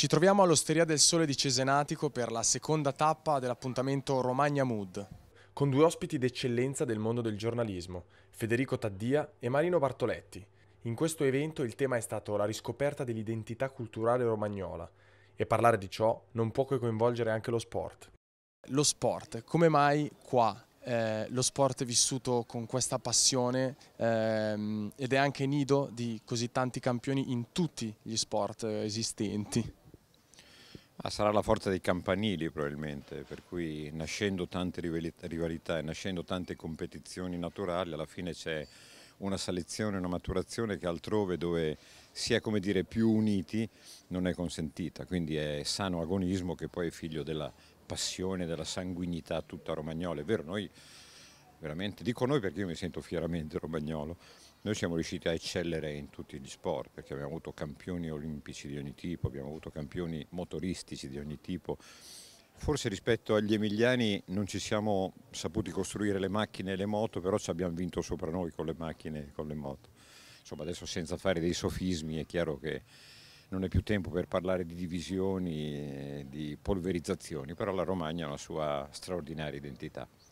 Ci troviamo all'Osteria del Sole di Cesenatico per la seconda tappa dell'appuntamento Romagna Mood. Con due ospiti d'eccellenza del mondo del giornalismo, Federico Taddia e Marino Bartoletti. In questo evento il tema è stato la riscoperta dell'identità culturale romagnola e parlare di ciò non può che coinvolgere anche lo sport. Lo sport, come mai qua eh, lo sport è vissuto con questa passione ehm, ed è anche nido di così tanti campioni in tutti gli sport eh, esistenti. Ma ah, sarà la forza dei campanili probabilmente, per cui nascendo tante rivalità e nascendo tante competizioni naturali, alla fine c'è una selezione, una maturazione che altrove dove si è come dire più uniti non è consentita, quindi è sano agonismo che poi è figlio della passione, della sanguinità tutta romagnola, è vero, noi veramente, dico noi perché io mi sento fieramente romagnolo, noi siamo riusciti a eccellere in tutti gli sport perché abbiamo avuto campioni olimpici di ogni tipo, abbiamo avuto campioni motoristici di ogni tipo. Forse rispetto agli emiliani non ci siamo saputi costruire le macchine e le moto, però ci abbiamo vinto sopra noi con le macchine e con le moto. Insomma, adesso senza fare dei sofismi è chiaro che non è più tempo per parlare di divisioni, di polverizzazioni, però la Romagna ha una sua straordinaria identità.